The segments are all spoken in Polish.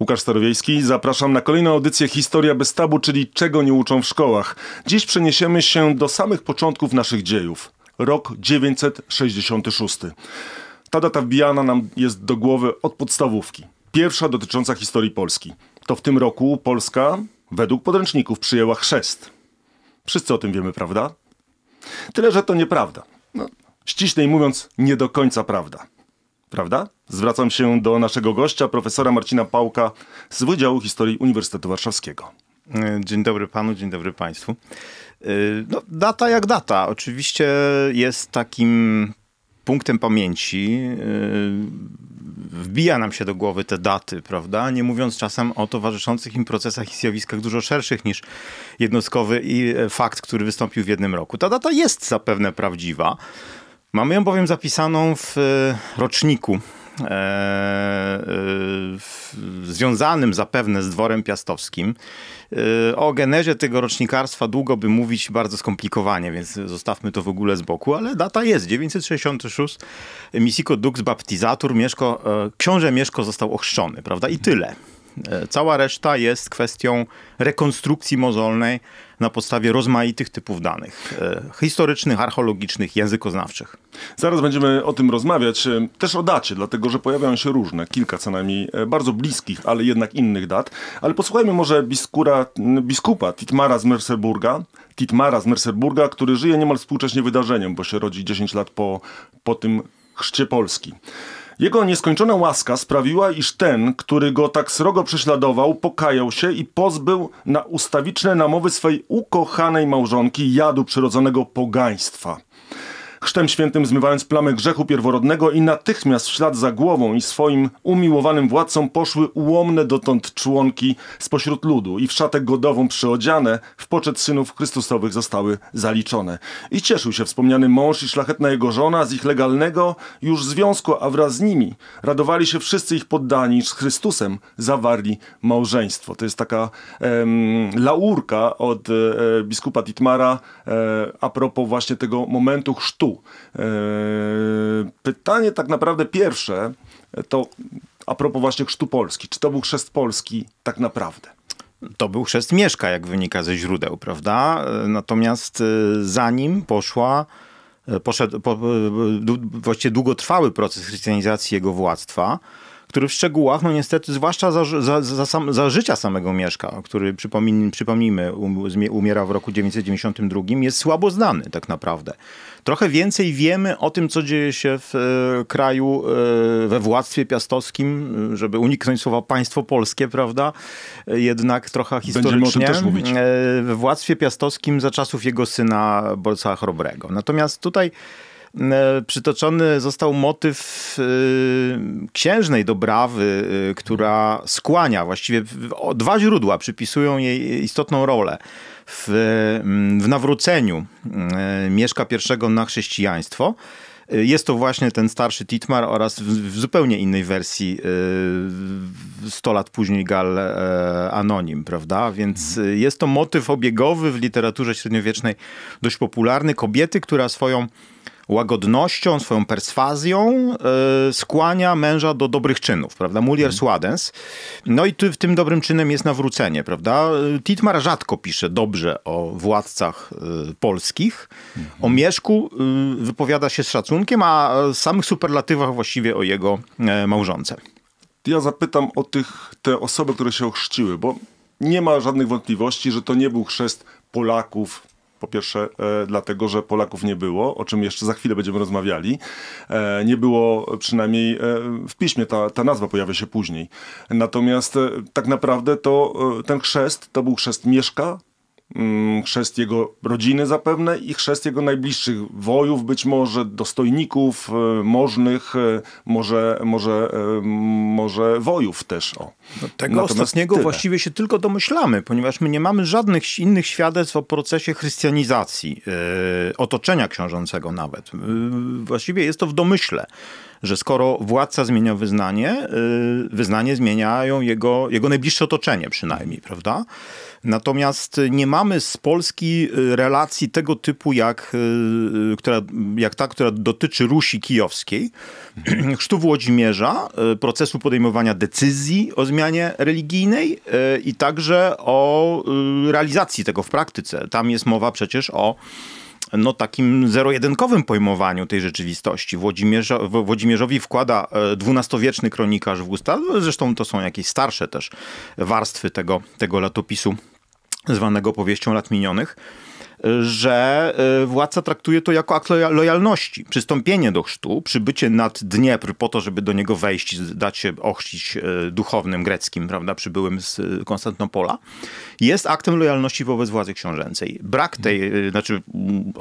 Łukasz Starowiejski, zapraszam na kolejną audycję Historia bez tabu, czyli czego nie uczą w szkołach. Dziś przeniesiemy się do samych początków naszych dziejów. Rok 966. Ta data wbijana nam jest do głowy od podstawówki. Pierwsza dotycząca historii Polski. To w tym roku Polska, według podręczników, przyjęła chrzest. Wszyscy o tym wiemy, prawda? Tyle, że to nieprawda. No, ściślej mówiąc, nie do końca prawda prawda? Zwracam się do naszego gościa, profesora Marcina Pałka z Wydziału Historii Uniwersytetu Warszawskiego. E, dzień dobry panu, dzień dobry państwu. E, no, data jak data. Oczywiście jest takim punktem pamięci. E, wbija nam się do głowy te daty, prawda? Nie mówiąc czasem o towarzyszących im procesach i zjawiskach dużo szerszych niż jednostkowy i fakt, który wystąpił w jednym roku. Ta data jest zapewne prawdziwa. Mamy ją bowiem zapisaną w e, roczniku E, e, związanym zapewne z dworem piastowskim. E, o genezie tego rocznikarstwa długo by mówić bardzo skomplikowanie, więc zostawmy to w ogóle z boku, ale data jest 966 Misiko Dux Baptizatur, Mieszko, e, książę Mieszko został ochrzczony, prawda? I tyle. Cała reszta jest kwestią rekonstrukcji mozolnej na podstawie rozmaitych typów danych e, historycznych, archeologicznych, językoznawczych. Zaraz będziemy o tym rozmawiać, e, też o dacie, dlatego że pojawiają się różne, kilka co najmniej e, bardzo bliskich, ale jednak innych dat. Ale posłuchajmy może biskura, biskupa Titmara z Merseburga, Titmara z Merseburga, który żyje niemal współcześnie wydarzeniem, bo się rodzi 10 lat po, po tym chrzcie Polski. Jego nieskończona łaska sprawiła, iż ten, który go tak srogo prześladował, pokajał się i pozbył na ustawiczne namowy swej ukochanej małżonki jadu przyrodzonego pogaństwa chrztem świętym zmywając plamę grzechu pierworodnego i natychmiast w ślad za głową i swoim umiłowanym władcą poszły ułomne dotąd członki spośród ludu i w szatę godową przyodziane w poczet synów chrystusowych zostały zaliczone. I cieszył się wspomniany mąż i szlachetna jego żona z ich legalnego już związku, a wraz z nimi radowali się wszyscy ich poddani z Chrystusem zawarli małżeństwo. To jest taka em, laurka od e, biskupa Titmara e, a propos właśnie tego momentu chrztu Eee, pytanie tak naprawdę pierwsze to a propos właśnie chrztu Polski. Czy to był chrzest Polski tak naprawdę? To był chrzest Mieszka, jak wynika ze źródeł, prawda? Eee, natomiast e, zanim poszła e, poszedł, po, e, właściwie długotrwały proces chrystianizacji jego władztwa który w szczegółach, no niestety, zwłaszcza za, za, za, sam, za życia samego Mieszka, który przypomnij, przypomnijmy, um, umiera w roku 1992, jest słabo znany tak naprawdę. Trochę więcej wiemy o tym, co dzieje się w e, kraju, e, we władztwie piastowskim, e, żeby uniknąć słowa państwo polskie, prawda? E, jednak trochę historycznie. E, we władztwie piastowskim za czasów jego syna Bolca Chrobrego. Natomiast tutaj E, przytoczony został motyw e, księżnej Dobrawy, e, która skłania, właściwie dwa źródła przypisują jej istotną rolę w, mm, w nawróceniu Mieszka I na chrześcijaństwo. Jest to właśnie ten starszy Titmar oraz w, w zupełnie innej wersji y, 100 lat później Gal y, Anonim, prawda? Więc y, jest to motyw obiegowy w literaturze średniowiecznej dość popularny. Kobiety, która swoją łagodnością, swoją perswazją yy, skłania męża do dobrych czynów, prawda? Mulier mm. No i tu, tym dobrym czynem jest nawrócenie, prawda? E, Titmar rzadko pisze dobrze o władcach yy, polskich. Mm O Mieszku yy, wypowiada się z szacunkiem, a w samych superlatywach właściwie o jego małżonce. Ja zapytam o tych, te osoby, które się ochrzciły, bo nie ma żadnych wątpliwości, że to nie był chrzest Polaków, po pierwsze, e, dlatego, że Polaków nie było, o czym jeszcze za chwilę będziemy rozmawiali. E, nie było przynajmniej e, w piśmie, ta, ta nazwa pojawia się później. Natomiast e, tak naprawdę to e, ten chrzest to był chrzest Mieszka, Mm, chrzest jego rodziny zapewne i chrzest jego najbliższych wojów, być może dostojników, e, możnych, e, może, może, e, może wojów też. O. No, tego Natomiast ostatniego tyle. właściwie się tylko domyślamy, ponieważ my nie mamy żadnych innych świadectw o procesie chrystianizacji, otoczenia książącego nawet. właściwie jest to w domyśle że skoro władca zmienia wyznanie, y, wyznanie zmieniają jego, jego najbliższe otoczenie przynajmniej, prawda? Natomiast nie mamy z Polski y, relacji tego typu, jak, y, która, jak ta, która dotyczy Rusi Kijowskiej, chrztu Włodzimierza, procesu podejmowania decyzji o zmianie religijnej i także o realizacji tego w praktyce. Tam jest mowa przecież o no, takim zero-jedynkowym pojmowaniu tej rzeczywistości. Włodzimierzo, Włodzimierzowi wkłada e, dwunastowieczny kronikarz w usta, no, zresztą to są jakieś starsze też warstwy tego, tego latopisu zwanego powieścią lat minionych że e, władca traktuje to jako akt lojalności. Przystąpienie do chrztu, przybycie nad Dniepr po to, żeby do niego wejść, dać się ochrzcić e, duchownym greckim, prawda, przybyłym z e, Konstantynopola, jest aktem lojalności wobec władzy książęcej. Brak tej, znaczy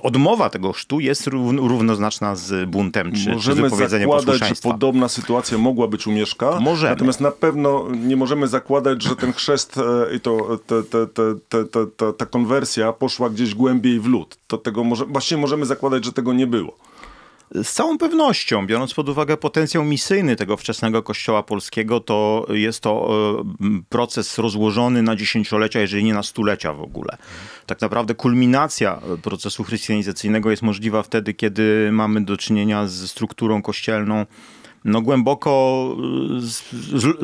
odmowa tego chrztu jest równoznaczna z buntem czy, możemy czy wypowiedzeniem zakładać, że podobna sytuacja mogła być u Mieszka, możemy. natomiast na pewno nie możemy zakładać, że ten chrzest i to te, te, te, ta konwersja poszła gdzieś głębiej głębiej w lód. To tego może, właśnie możemy zakładać, że tego nie było. Z całą pewnością, biorąc pod uwagę potencjał misyjny tego wczesnego kościoła polskiego, to jest to e, proces rozłożony na dziesięciolecia, jeżeli nie na stulecia w ogóle. Tak naprawdę kulminacja e, procesu chrystianizacyjnego jest możliwa wtedy, kiedy mamy do czynienia z strukturą kościelną no głęboko y,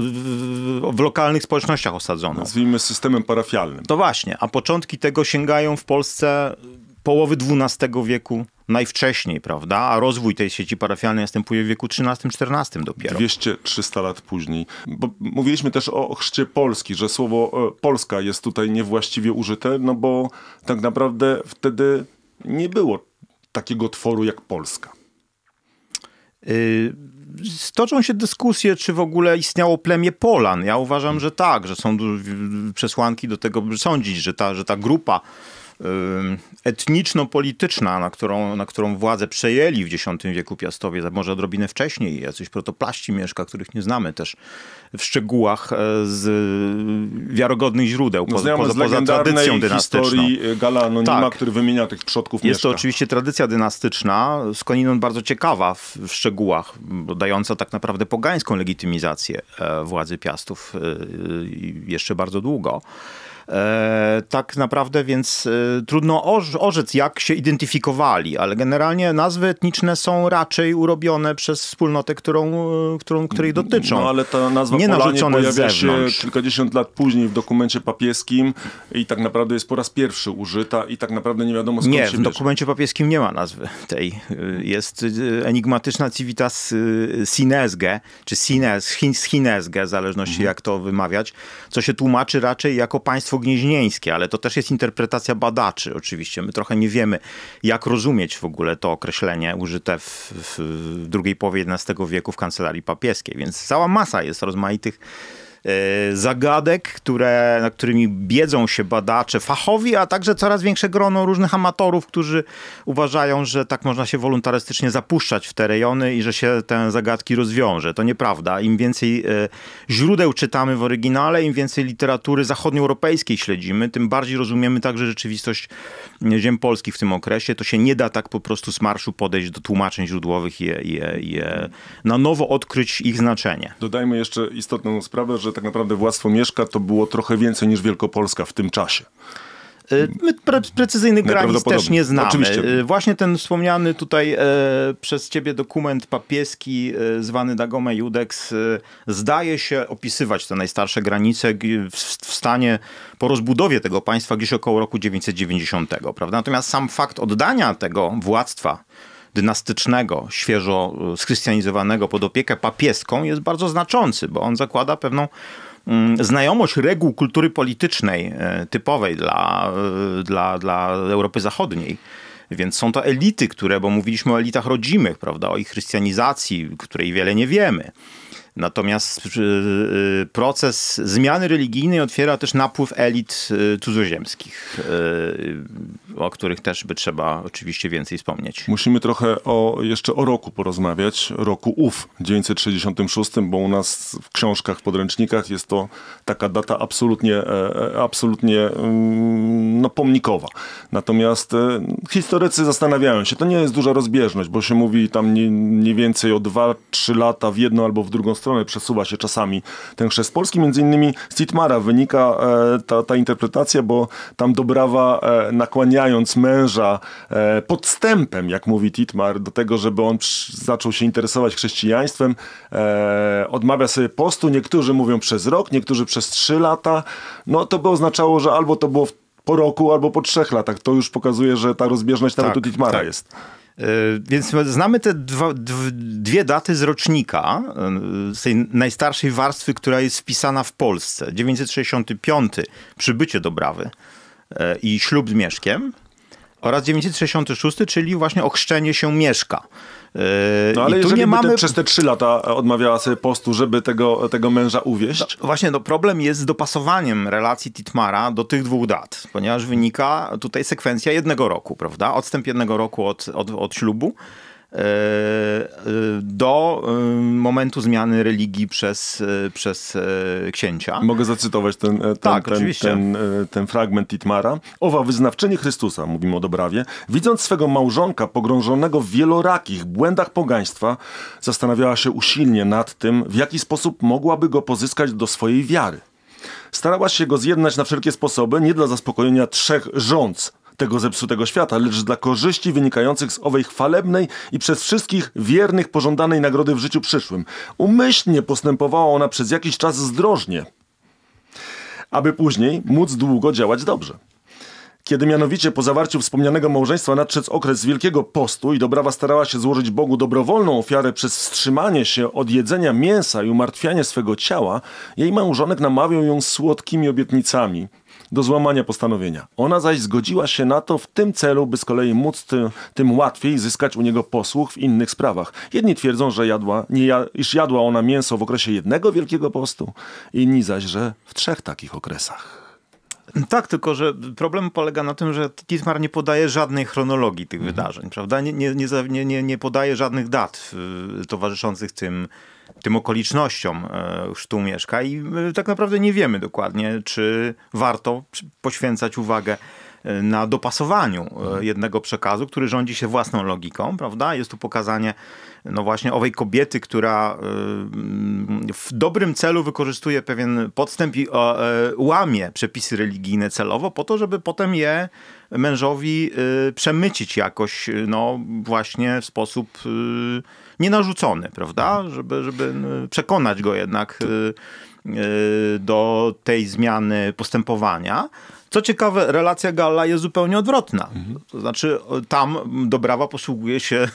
w lokalnych społecznościach osadzoną. Nazwijmy systemem parafialnym. To właśnie, a początki tego sięgają w Polsce połowy XII wieku najwcześniej, prawda? A rozwój tej sieci parafialnej następuje w wieku XIII-XIV dopiero. 200-300 lat później. Bo mówiliśmy też o chrzcie Polski, że słowo e, Polska jest tutaj niewłaściwie użyte, no bo tak naprawdę wtedy nie było takiego tworu jak Polska. Yy, stoczą się dyskusje, czy w ogóle istniało plemię Polan. Ja uważam, że tak, że są przesłanki do tego, by sądzić, że ta, że ta grupa etniczno-polityczna, na którą, na którą władzę przejęli w X wieku Piastowie, może odrobinę wcześniej, jacyś protoplaści Mieszka, których nie znamy też w szczegółach e, z wiarogodnych źródeł, po, Znamy poza, poza tradycją dynastyczną. historii Gala Anonima, tak. który wymienia tych przodków Jest Mieszka. to oczywiście tradycja dynastyczna, skoninąd bardzo ciekawa w, w szczegółach, dająca tak naprawdę pogańską legitymizację e, władzy Piastów e, jeszcze bardzo długo. E, tak naprawdę więc e, trudno orzec, jak się identyfikowali, ale generalnie nazwy etniczne są raczej urobione przez wspólnotę, którą, e, którą której dotyczą. No ale ta nazwa nie pojawia się kilkadziesiąt lat później w dokumencie papieskim i tak naprawdę jest po raz pierwszy użyta i tak naprawdę nie wiadomo skąd nie, się Nie, w dokumencie bierze. papieskim nie ma nazwy tej. Jest enigmatyczna civitas sinesge, czy sines, chinesge, w zależności mhm. jak to wymawiać, co się tłumaczy raczej jako państwo gnieźnieńskie, ale to też jest interpretacja badaczy oczywiście. My trochę nie wiemy, jak rozumieć w ogóle to określenie użyte w, w drugiej połowie XI wieku w kancelarii papieskiej, więc cała masa jest rozmaitych E, zagadek, które, na którymi biedzą się badacze, fachowi, a także coraz większe grono różnych amatorów, którzy uważają, że tak można się wolontarystycznie zapuszczać w te rejony i że się te zagadki rozwiąże. To nieprawda. Im więcej e, źródeł czytamy w oryginale, im więcej literatury zachodnioeuropejskiej śledzimy, tym bardziej rozumiemy także rzeczywistość mm, ziem polskich w tym okresie. To się nie da tak po prostu z marszu podejść do tłumaczeń źródłowych i, i na nowo odkryć ich znaczenie. Dodajmy jeszcze istotną sprawę, że że tak naprawdę władztwo Mieszka to było trochę więcej niż Wielkopolska w tym czasie. Y, my precyzyjnych granic też nie znamy. Oczywiście. Y, właśnie ten wspomniany tutaj e, przez ciebie dokument papieski e, zwany Dagome Judex e, zdaje się opisywać te najstarsze granice w, w, stanie po rozbudowie tego państwa gdzieś około roku 990, prawda? Natomiast sam fakt oddania tego władztwa dynastycznego, świeżo e, schrystianizowanego pod opiekę papieską jest bardzo znaczący, bo on zakłada pewną mm, znajomość reguł kultury politycznej e, typowej dla, e, dla, dla Europy Zachodniej. Więc są to elity, które, bo mówiliśmy o elitach rodzimych, prawda, o ich chrystianizacji, której wiele nie wiemy. Natomiast y, y, proces zmiany religijnej otwiera też napływ elit y, cudzoziemskich, o których też by trzeba oczywiście więcej wspomnieć. Musimy trochę o, jeszcze o roku porozmawiać, roku UF 966, bo u nas w książkach, podręcznikach jest to taka data absolutnie, e, e, absolutnie mm, no, pomnikowa. Natomiast e, historycy zastanawiają się, to nie jest duża rozbieżność, bo się mówi tam nie, więcej o 2-3 lata w jedną albo w drugą stronę, stronę przesuwa się czasami ten chrzest polski. Między innymi z Titmara wynika e, ta, ta interpretacja, bo tam Dobrawa e, nakłaniając męża e, podstępem, jak mówi Titmar, do tego, żeby on zaczął się interesować chrześcijaństwem, odmawia sobie postu. Niektórzy mówią przez rok, niektórzy przez trzy lata. No to by oznaczało, że albo to było po roku, albo po trzech latach. To już pokazuje, że ta rozbieżność nawet tak, u Titmara tak. jest. Y, więc znamy te dwa, dwie daty z rocznika, y, z tej najstarszej warstwy, która jest wpisana w Polsce. 965 przybycie do Brawy y, i ślub z Mieszkiem oraz 966, czyli właśnie ochrzczenie się Mieszka. E, no ale I tu nie mamy... Te, przez te trzy lata odmawiała sobie postu, żeby tego, tego męża uwieść. No, właśnie, no problem jest z dopasowaniem relacji Titmara do tych dwóch dat, ponieważ wynika tutaj sekwencja jednego roku, prawda? Odstęp jednego roku od, od, od ślubu. E, do e, momentu zmiany religii przez, e, przez księcia. Mogę zacytować ten, ten, tak, ten, ten, ten, fragment Titmara. Owa wyznawczyni Chrystusa, mówimy o Dobrawie, widząc swego małżonka pogrążonego w wielorakich błędach pogaństwa, zastanawiała się usilnie nad tym, w jaki sposób mogłaby go pozyskać do swojej wiary. Starała się go zjednać na wszelkie sposoby, nie dla zaspokojenia trzech rządz tego zepsutego świata, lecz dla korzyści wynikających z owej chwalebnej i przez wszystkich wiernych pożądanej nagrody w życiu przyszłym. Umyślnie postępowała ona przez jakiś czas zdrożnie, aby później móc długo działać dobrze. Kiedy mianowicie po zawarciu wspomnianego małżeństwa nadszedł okres Wielkiego Postu i Dobrawa starała się złożyć Bogu dobrowolną ofiarę przez wstrzymanie się od jedzenia mięsa i umartwianie swego ciała, jej małżonek namawiał ją słodkimi obietnicami – do złamania postanowienia. Ona zaś zgodziła się na to w tym celu, by z kolei móc tym, tym łatwiej zyskać u niego posłuch w innych sprawach. Jedni twierdzą, że jadła, nie ja, iż jadła ona mięso w okresie jednego wielkiego postu, inni zaś, że w trzech takich okresach. Tak, tylko że problem polega na tym, że Kismar nie podaje żadnej chronologii tych mhm. wydarzeń, prawda? Nie, nie, nie, nie, nie podaje żadnych dat y, towarzyszących tym tym okolicznościom sztu e, mieszka i tak naprawdę nie wiemy dokładnie, czy warto poświęcać uwagę e, na dopasowaniu e, mhm. jednego przekazu, który rządzi się własną logiką, prawda? Jest tu pokazanie no właśnie owej kobiety, która mm, w dobrym celu wykorzystuje pewien podstęp i łamie przepisy religijne celowo po to, żeby potem je mężowi przemycić jakoś, no właśnie w sposób nienarzucony, prawda? Żeby, żeby przekonać go jednak y, y, do tej zmiany postępowania. Co ciekawe, relacja Galla jest zupełnie odwrotna. Mhm. To znaczy, tam Dobrawa posługuje się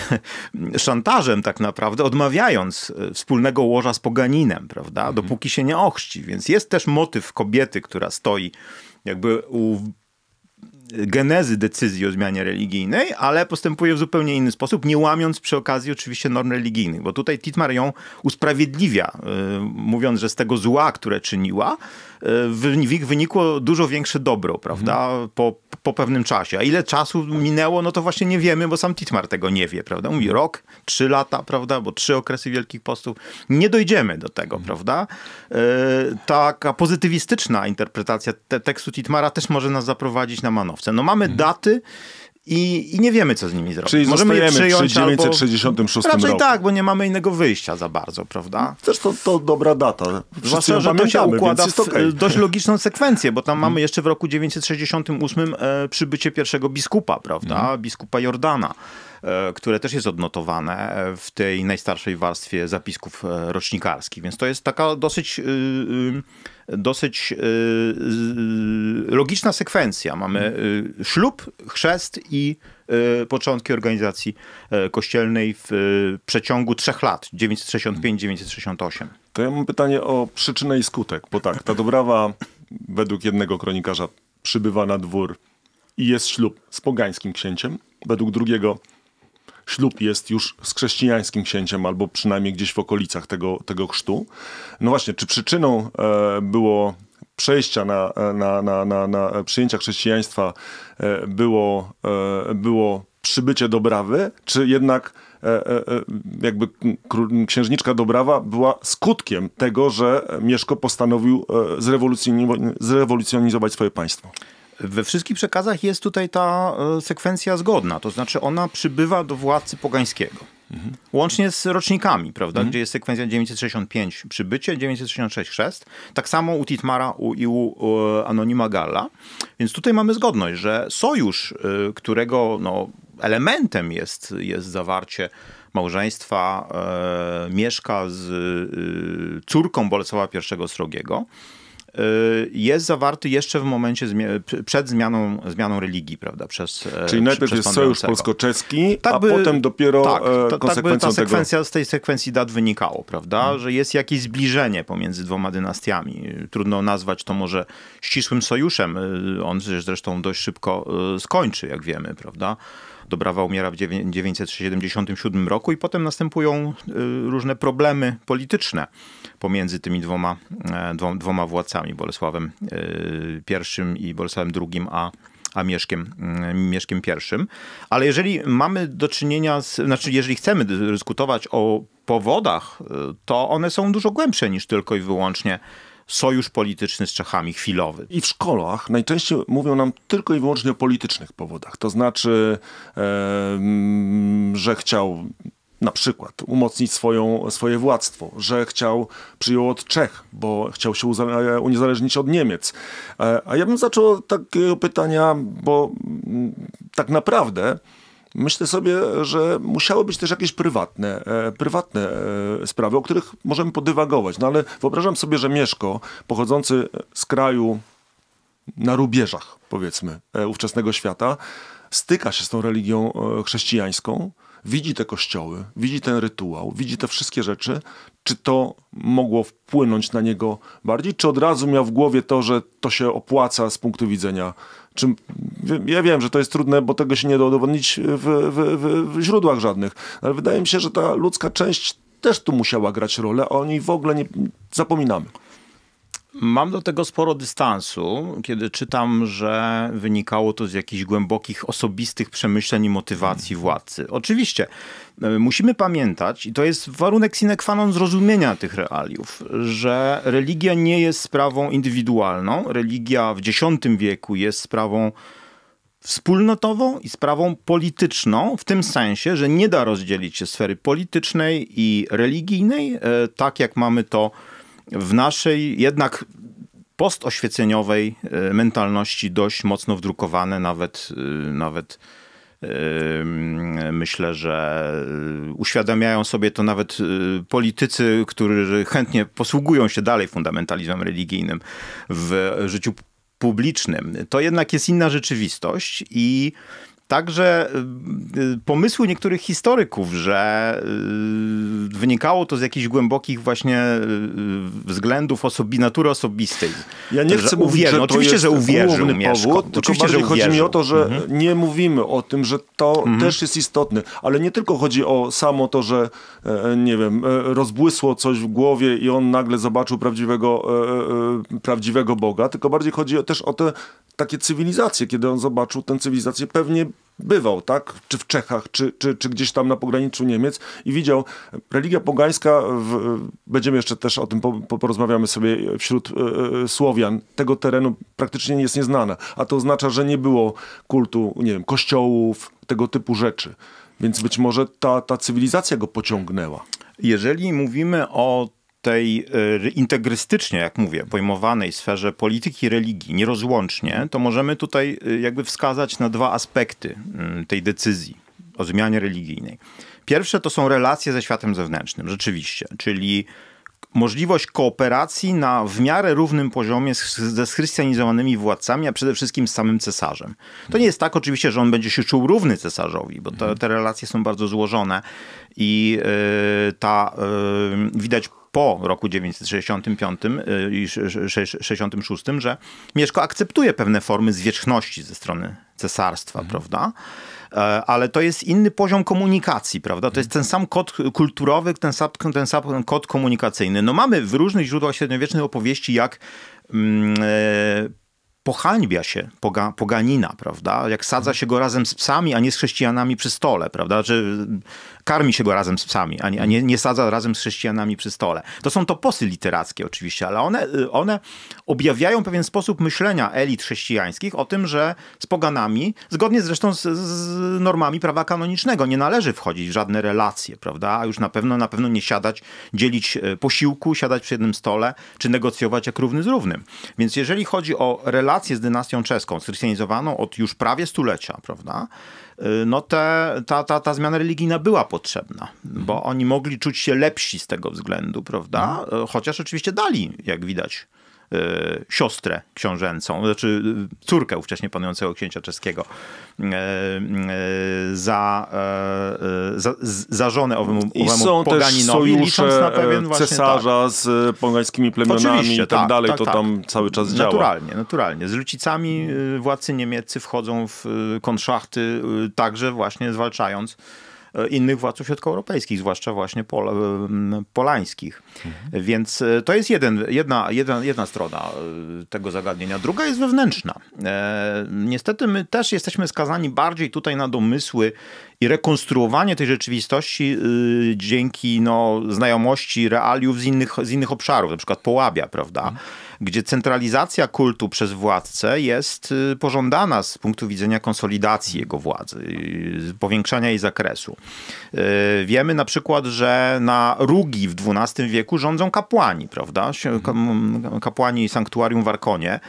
szantażem, tak naprawdę, odmawiając y, wspólnego łoża z Poganinem, prawda? Mhm. Dopóki się nie ochrzci. Więc jest też motyw kobiety, która stoi jakby u genezy decyzji o zmianie religijnej, ale postępuje w zupełnie inny sposób, nie łamiąc przy okazji oczywiście norm religijnych, bo tutaj Titmar ją usprawiedliwia, y, mówiąc, że z tego zła, które czyniła, w ich wynikło dużo większe dobro, prawda, mhm. po, po pewnym czasie. A ile czasu minęło, no to właśnie nie wiemy, bo sam Titmar tego nie wie, prawda. Mówi rok, trzy lata, prawda, bo trzy okresy Wielkich Postów. Nie dojdziemy do tego, mhm. prawda. E, taka pozytywistyczna interpretacja te tekstu Titmara też może nas zaprowadzić na manowce. No mamy mhm. daty, i, I nie wiemy, co z nimi zrobić. Czyli Możemy je przyjąć przy 966 albo... Raczej roku. tak, bo nie mamy innego wyjścia za bardzo, prawda? Też to, to dobra data. Wszyscy Zwłaszcza, że to się układa w okay. dość logiczną sekwencję, bo tam mamy mhm. jeszcze w roku 968 e, przybycie pierwszego biskupa, prawda? Mhm. Biskupa Jordana. E, które też jest odnotowane e, w tej najstarszej warstwie zapisków e, rocznikarskich. Więc to jest taka dosyć y, y, dosyć y, logiczna sekwencja. Mamy ślub, chrzest i początki organizacji kościelnej w przeciągu trzech lat, 965-968. To ja mam pytanie o przyczynę i skutek, bo tak, ta Dobrawa według jednego kronikarza przybywa na dwór i jest ślub z pogańskim księciem, według drugiego ślub jest już z chrześcijańskim księciem, albo przynajmniej gdzieś w okolicach tego, tego chrztu. No właśnie, czy przyczyną e, było przejścia na, na, na, na, na przyjęcia chrześcijaństwa e, było, e, było przybycie Brawy, czy jednak jakby księżniczka Dobrawa była skutkiem tego, że Mieszko postanowił zrewolucjonizować swoje państwo? We wszystkich przekazach jest tutaj ta e, sekwencja zgodna, to znaczy ona przybywa do władcy pogańskiego. Mhm. Łącznie z rocznikami, prawda? Mhm. Gdzie jest sekwencja 965 przybycie, 966 chrzest. Tak samo u Titmara u, i u, u Anonima Galla. Więc tutaj mamy zgodność, że sojusz, e, którego no, elementem jest, jest zawarcie małżeństwa e, Mieszka z e, córką Bolesława I Srogiego, Y, jest zawarty jeszcze w momencie zmi przed zmianą, zmianą religii, prawda? Przez, e, Czyli najpierw przez jest sojusz polsko-czeski, tak a by, potem dopiero tak, e, ta, konsekwencją tak by ta z tej sekwencji dat wynikało, prawda? Hmm. Że jest jakieś zbliżenie pomiędzy dwoma dynastiami. Trudno nazwać to może ścisłym sojuszem. Y, on zresztą dość szybko y, skończy, jak wiemy, prawda? Dobrawa umiera w 1977 roku i potem następują y, różne problemy polityczne pomiędzy tymi dwoma, e, dwoma władcami, Bolesławem y, I i Bolesławem II, a a Mieszkiem, mm, Mieszkiem pierwszym. Ale jeżeli mamy do czynienia z, znaczy jeżeli chcemy dyskutować o powodach, y, to one są dużo głębsze niż tylko i wyłącznie sojusz polityczny z Czechami chwilowy. I w szkołach najczęściej mówią nam tylko i wyłącznie o politycznych powodach. To znaczy, e, że chciał na przykład umocnić swoją, swoje władztwo, że chciał przyjął od Czech, bo chciał się uniezależnić od Niemiec. E, a ja bym zaczął od takiego pytania, bo mm, tak naprawdę Myślę sobie, że musiały być też jakieś prywatne, e, prywatne e, sprawy, o których możemy podywagować. No ale wyobrażam sobie, że Mieszko, pochodzący z kraju na rubieżach, powiedzmy, e, ówczesnego świata, styka się z tą religią e, chrześcijańską, widzi te kościoły, widzi ten rytuał, widzi te wszystkie rzeczy. Czy to mogło wpłynąć na niego bardziej, czy od razu miał w głowie to, że to się opłaca z punktu widzenia czy, ja wiem, że to jest trudne, bo tego się nie da udowodnić w, w, w, w źródłach żadnych, ale wydaje mi się, że ta ludzka część też tu musiała grać rolę, a o niej w ogóle nie zapominamy. Mam do tego sporo dystansu, kiedy czytam, że wynikało to z jakichś głębokich osobistych przemyśleń i motywacji mhm. władcy. Oczywiście e, musimy pamiętać, i to jest warunek sine qua non zrozumienia tych realiów, że religia nie jest sprawą indywidualną. Religia w X wieku jest sprawą wspólnotową i sprawą polityczną, w tym sensie, że nie da rozdzielić się sfery politycznej i religijnej, e, tak jak mamy to w naszej jednak postoświeceniowej e, mentalności dość mocno wdrukowane, nawet, e, nawet e, myślę, że uświadamiają sobie to nawet politycy, którzy chętnie posługują się dalej fundamentalizmem religijnym w życiu publicznym. To jednak jest inna rzeczywistość i także y, y, pomysły niektórych historyków, że y, wynikało to z jakichś głębokich właśnie względów osobi natury osobistej. Ja nie chcę że mówić, uwierzy, że oczywiście, jest że uwierzył Mieszko. powód, oczywiście, że chodzi mi o to, że mhm. nie mówimy o tym, że to mhm. też jest istotne, ale nie tylko chodzi o samo to, że e, e, nie wiem, e, rozbłysło coś w głowie i on nagle zobaczył prawdziwego, prawdziwego Boga, tylko bardziej chodzi też o te takie cywilizacje, kiedy on zobaczył tę cywilizację pewnie bywał, tak? Czy w Czechach, czy, czy, czy gdzieś tam na pograniczu Niemiec i widział, religia pogańska, w, będziemy jeszcze też o tym po, porozmawiamy sobie wśród e, e, Słowian, tego terenu praktycznie jest nieznane. a to oznacza, że nie było kultu, nie wiem, kościołów, tego typu rzeczy. Więc być może ta, ta cywilizacja go pociągnęła. Jeżeli mówimy o tej y, integrystycznie, jak mówię, pojmowanej sferze polityki religii nierozłącznie, to możemy tutaj y, jakby wskazać na dwa aspekty mm, tej decyzji o zmianie religijnej. Pierwsze to są relacje ze światem zewnętrznym, rzeczywiście, czyli możliwość kooperacji na w miarę równym poziomie z, ze schrystianizowanymi władcami, a przede wszystkim z samym cesarzem. To nie jest tak oczywiście, że on będzie się czuł równy cesarzowi, bo to, mhm. te relacje są bardzo złożone i yy, ta yy, widać po roku 1965 y, i 66, że Mieszko akceptuje pewne formy zwierzchności ze strony cesarstwa, mhm. prawda? E, ale to jest inny poziom komunikacji, prawda? To jest ten sam kod kulturowy, ten sam, ten sam kod komunikacyjny. No mamy w różnych źródłach średniowiecznych opowieści, jak mm, e, pohańbia się poga, poganina, prawda? Jak sadza się go razem z psami, a nie z chrześcijanami przy stole, prawda? Czy karmi się go razem z psami, a nie, a nie, nie sadza razem z chrześcijanami przy stole. To są toposy literackie oczywiście, ale one, y, one objawiają pewien sposób myślenia elit chrześcijańskich o tym, że z poganami, zgodnie zresztą z, z normami prawa kanonicznego, nie należy wchodzić w żadne relacje, prawda? A już na pewno, na pewno nie siadać, dzielić y, posiłku, siadać przy jednym stole, czy negocjować jak równy z równym. Więc jeżeli chodzi o relacje z dynastią czeską, chrystianizowaną od już prawie stulecia, prawda? Y, no te, ta, ta, ta zmiana religijna była potrzebna, bo oni mogli czuć się lepsi z tego względu, prawda? No. Y, chociaż oczywiście dali, jak widać, E, siostrę książęcą, znaczy e, córkę ówcześnie panującego księcia czeskiego e, za, za, za żonę owemu, owemu I są poganinowi, też sojusze na pewien cesarza tak. z pogańskimi plemionami i tak, tak, dalej, tak, to tak. tam cały czas naturalnie, działa. Naturalnie, naturalnie. Z Lucicami władcy niemieccy wchodzą w kontrszachty także właśnie zwalczając E, innych władz środkoeuropejskich, zwłaszcza właśnie polańskich. Mhm. Więc e, to jest jeden, jedna, jedna, jedna strona e, tego zagadnienia. Druga jest wewnętrzna. Niestety my też jesteśmy skazani bardziej tutaj na domysły i rekonstruowanie tej rzeczywistości dzięki no, znajomości realiów z innych, z innych obszarów, na przykład Połabia, prawda? Mhm gdzie centralizacja kultu przez władcę jest y, pożądana z punktu widzenia konsolidacji jego władzy, y, powiększania jej zakresu. Y, wiemy na przykład, że na Rugi w XII wieku rządzą kapłani, prawda? Mhm. Kapłani sanktuarium w Arkonie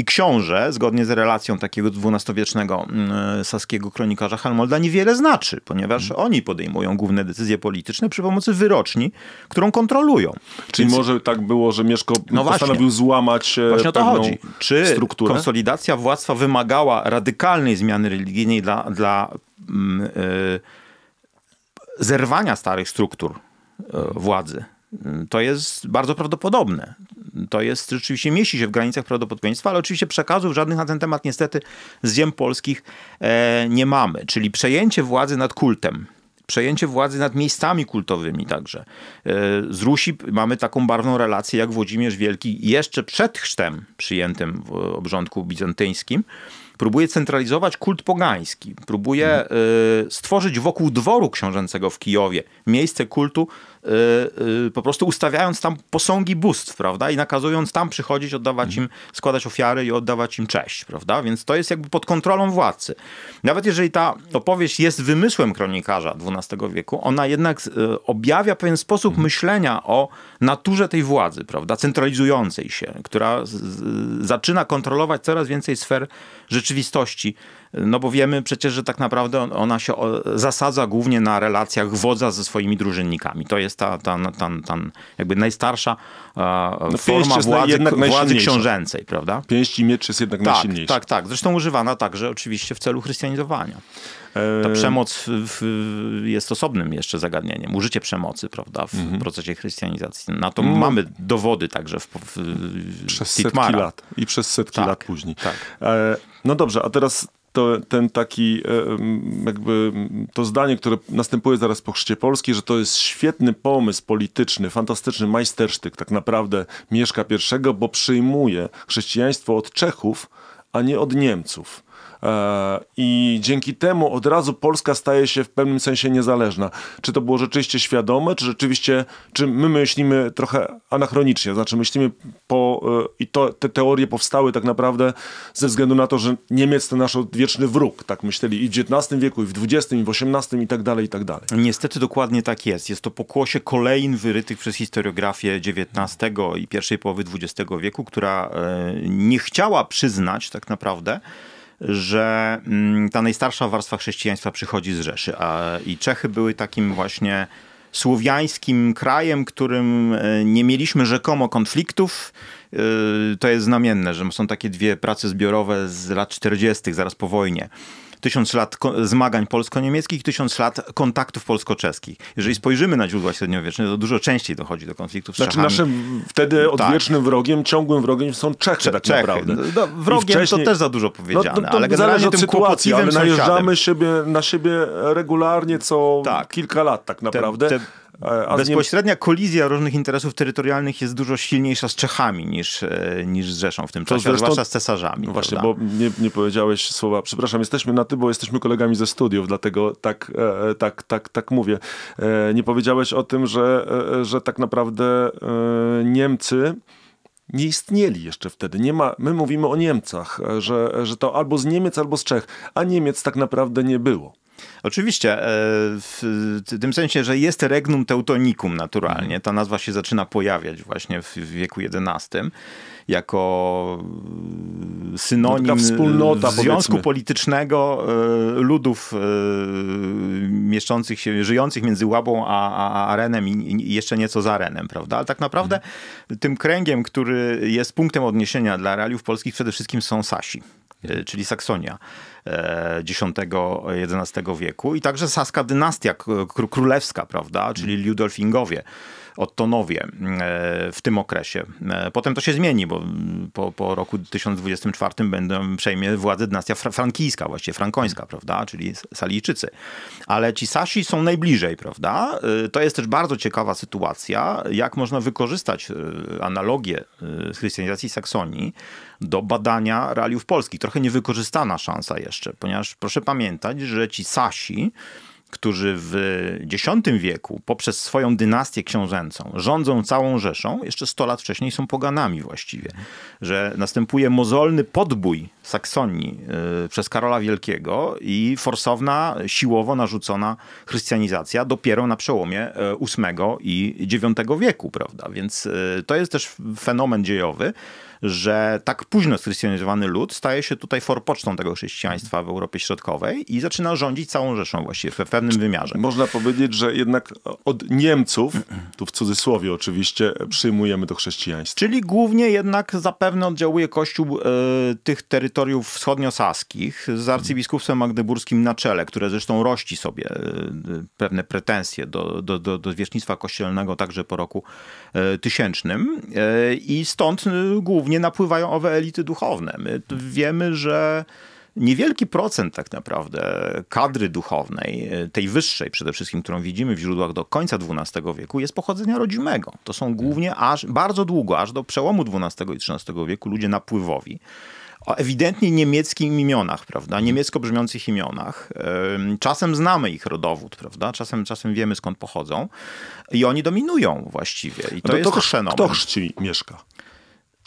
i książę, zgodnie z relacją takiego dwunastowiecznego mm, e, saskiego kronikarza Halmolda, niewiele znaczy, ponieważ hmm. oni podejmują główne decyzje polityczne przy pomocy wyroczni, którą kontrolują. Czyli Więc... może tak było, że Mieszko no postanowił złamać e, właśnie pewną o to chodzi. Czy strukturę? konsolidacja władztwa wymagała radykalnej zmiany religijnej dla, dla yy, zerwania starych struktur władzy? To jest bardzo prawdopodobne to jest rzeczywiście mieści się w granicach prawdopodobieństwa, ale oczywiście przekazów żadnych na ten temat niestety z ziem polskich e, nie mamy. Czyli przejęcie władzy nad kultem przejęcie władzy nad miejscami kultowymi także. E, z Rusi mamy taką barwną relację jak Włodzimierz Wielki jeszcze przed chrztem przyjętym w obrządku bizantyńskim. Próbuje centralizować kult pogański, próbuje e, stworzyć wokół dworu książęcego w Kijowie miejsce kultu Y, y, po prostu ustawiając tam posągi bóstw, prawda? I nakazując tam przychodzić, oddawać mhm. im, składać ofiary i oddawać im cześć, prawda? Więc to jest jakby pod kontrolą władcy. Nawet jeżeli ta opowieść jest wymysłem kronikarza XII wieku, ona jednak y, objawia pewien sposób mhm. myślenia o naturze tej władzy, prawda? Centralizującej się, która zaczyna kontrolować coraz więcej sfer rzeczywistości no bo wiemy przecież, że tak naprawdę ona się zasadza głównie na relacjach wodza ze swoimi drużynnikami. To jest ta, ta, no, ta, ta jakby najstarsza e, no, forma władzy, jednak władzy książęcej, prawda? Pięść i miecz jest jednak tak, najsilniejsza. Tak, tak. Zresztą używana także oczywiście w celu chrystianizowania. Ta e, przemoc w, jest osobnym jeszcze zagadnieniem. Użycie przemocy, prawda, w mhm. procesie chrystianizacji. Na to mhm. mamy dowody także w, w Przez Titmara. setki lat. I przez setki tak, lat później. Tak. E, no dobrze, a teraz to, ten taki e, jakby to zdanie, które następuje zaraz po chrzcie Polski, że to jest świetny pomysł polityczny, fantastyczny majstersztyk tak naprawdę Mieszka I, bo przyjmuje chrześcijaństwo od Czechów, a nie od Niemców. E, I dzięki temu od razu Polska staje się w pewnym sensie niezależna. Czy to było rzeczywiście świadome, czy rzeczywiście, czy my myślimy trochę anachronicznie, znaczy myślimy po, e, i to, te teorie powstały tak naprawdę ze względu na to, że Niemiec to nasz odwieczny wróg, tak myśleli i w XIX wieku, i w XX, i w XVIII i tak dalej, i tak dalej. Niestety dokładnie tak jest. Jest to pokłosie kolejn wyrytych przez historiografię XIX i pierwszej połowy XX wieku, która e, nie chciała przyznać tak naprawdę, że mm, ta najstarsza warstwa chrześcijaństwa przychodzi z Rzeszy. A, I Czechy były takim właśnie słowiańskim krajem, którym e, nie mieliśmy rzekomo konfliktów. E, to jest znamienne, że są takie dwie prace zbiorowe z lat 40., zaraz po wojnie tysiąc lat zmagań polsko-niemieckich, tysiąc lat kontaktów polsko-czeskich. Jeżeli spojrzymy na źródła średniowieczne, to dużo częściej dochodzi do konfliktów z znaczy, naszym wtedy tak. odwiecznym tak. wrogiem, ciągłym wrogiem są Czechy Cze tak Czechy. naprawdę. No, no wrogiem wcześniej... to też za dużo no, powiedziane, no, to, to ale generalnie od tym sytuacji, ale najeżdżamy siebie, na siebie regularnie co tak. kilka lat tak naprawdę. Te, te a Bezpośrednia kolizja różnych interesów terytorialnych jest dużo silniejsza z Czechami niż, e, niż z Rzeszą w tym czasie, zresztą, zwłaszcza z cesarzami. No właśnie, bo nie, nie powiedziałeś słowa, przepraszam, jesteśmy na ty, bo jesteśmy kolegami ze studiów, dlatego tak, e, e, tak, tak, tak mówię. nie powiedziałeś o tym, że, że tak naprawdę Niemcy nie istnieli jeszcze wtedy. Nie ma, my mówimy o Niemcach, e, że, e, że to albo z Niemiec, albo z Czech, a Niemiec tak naprawdę nie było. Oczywiście, e, w tym sensie, że jest regnum teutonicum naturalnie. Ta nazwa się zaczyna pojawiać właśnie w wieku XI jako mm, synonim no związku politycznego e, ludów e, mieszczących się, żyjących między Łabą a, a Arenem i jeszcze nieco za Arenem, prawda? Ale tak naprawdę mhm. tym kręgiem, który jest punktem odniesienia dla realiów polskich przede wszystkim są Sasi, e, mhm. czyli Saksonia. X-XI e, wieku i także saska dynastia królewska, prawda, czyli Ludolfingowie, Ottonowie e, w tym okresie. E, potem to się zmieni, bo mm, po, po roku 1024 będą przejmie władzę dynastia frankijska, właściwie frankońska, prawda, czyli Salijczycy. Ale ci Sasi są najbliżej, prawda? To jest też bardzo ciekawa sytuacja, jak można wykorzystać analogię z chrystianizacji Saksonii do badania realiów Polski. Trochę niewykorzystana szansa jeszcze jeszcze, ponieważ proszę pamiętać, że ci Sasi, którzy w X wieku poprzez swoją dynastię książęcą rządzą całą Rzeszą, jeszcze 100 lat wcześniej są poganami właściwie. Że następuje mozolny podbój Saksonii e, przez Karola Wielkiego i forsowna, siłowo narzucona chrystianizacja dopiero na przełomie VIII e, i IX wieku, prawda? Więc e, to jest też fenomen dziejowy, że tak późno schrystianizowany lud staje się tutaj forpocztą tego chrześcijaństwa w Europie Środkowej i zaczyna rządzić całą Rzeszą właściwie w pewnym wymiarze. Można powiedzieć, że jednak od Niemców, tu w cudzysłowie oczywiście, przyjmujemy to chrześcijaństwo. Czyli głównie jednak zapewne oddziałuje Kościół e, tych terytoriów wschodniosaskich z arcybiskupstwem magdeburskim na czele, które zresztą rości sobie e, pewne pretensje do, do, do, do zwierzchnictwa kościelnego także po roku e, tysięcznym i stąd głównie głównie napływają owe elity duchowne. My wiemy, że niewielki procent tak naprawdę kadry duchownej, y, tej wyższej przede wszystkim, którą widzimy w źródłach do końca XII wieku, jest pochodzenia rodzimego. To są głównie aż bardzo długo, aż do przełomu XII i XIII wieku ludzie napływowi o ewidentnie niemieckich imionach, prawda? Niemiecko brzmiących imionach. Czasem znamy ich rodowód, prawda? Czasem, czasem wiemy skąd pochodzą i oni dominują właściwie. I no to, to jest to, też fenomen. Kto chrzci mieszka?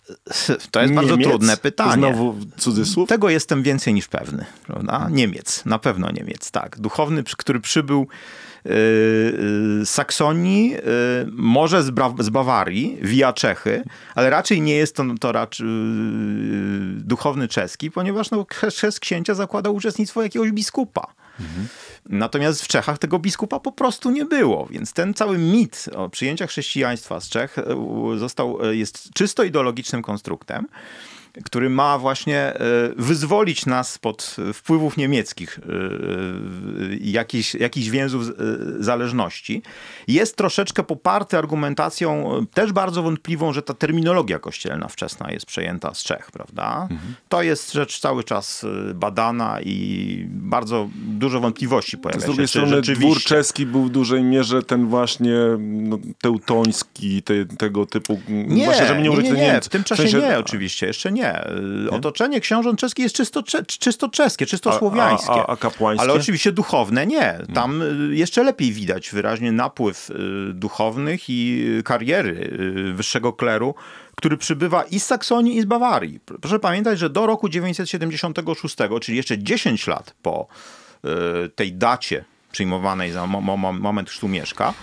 To jest Niemiec, bardzo trudne pytanie. Znowu cudzysłów? Tego jestem więcej niż pewny. Prawda? Niemiec, na pewno Niemiec, tak. Duchowny, który przybył y, y, z Saksonii, y, może z, Bra z Bawarii, via Czechy, ale raczej nie jest to, to raczej duchowny czeski, ponieważ no, chrzest księcia zakłada uczestnictwo jakiegoś biskupa. Mhm. Natomiast w Czechach tego biskupa po prostu nie było, więc ten cały mit o przyjęciach chrześcijaństwa z Czech e, został, e, jest czysto ideologicznym konstruktem który ma właśnie e, wyzwolić nas pod wpływów niemieckich, e, e, jakichś, jakichś więzów zależności, jest troszeczkę poparty argumentacją też bardzo wątpliwą, że ta terminologia kościelna wczesna jest przejęta z Czech, prawda? Mhm. To jest rzecz cały czas badana i bardzo dużo wątpliwości pojawia się. Z drugiej strony dwór czeski był w dużej mierze ten właśnie no, teutoński, te, tego typu... Nie, właśnie, żeby nie, nie, nie, nie, w tym czasie w sensie... nie oczywiście, jeszcze nie nie. Otoczenie książąt czeskich jest czysto, czysto czeskie, czysto a, słowiańskie. A, a, kapłańskie? Ale oczywiście duchowne nie. Hmm. Tam y, jeszcze lepiej widać wyraźnie napływ y, duchownych i y, kariery wyższego kleru, który przybywa i z Saksonii, i z Bawarii. Proszę pamiętać, że do roku 976, czyli jeszcze 10 lat po tej dacie przyjmowanej za moment, moment chrztu Mieszka,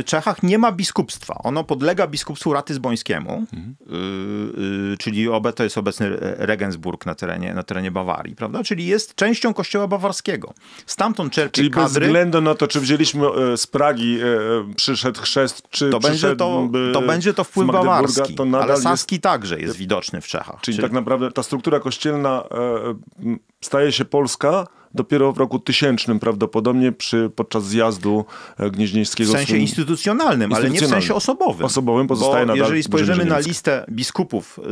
Y, Czechach nie ma biskupstwa. Ono podlega biskupstwu ratyzbońskiemu, mhm. czyli to jest obecny Regensburg na terenie, na terenie Bawarii, prawda? Czyli jest częścią kościoła bawarskiego. Stamtąd czerpie czyli kadry. Czyli bez względu na to, czy wzięliśmy e, z Pragi, e, przyszedł chrzest, czy to będzie to, to, będzie to wpływ bawarski, to ale saski jest... także jest widoczny w Czechach. Czyli, czyli tak naprawdę ta struktura kościelna e, staje się polska, dopiero w roku tysięcznym prawdopodobnie przy, podczas zjazdu e, gnieźnieńskiego. W sensie instytucjonalnym, instytucjonalnym, ale nie w sensie osobowym. Osobowym pozostaje nadal jeżeli spojrzymy na listę biskupów e,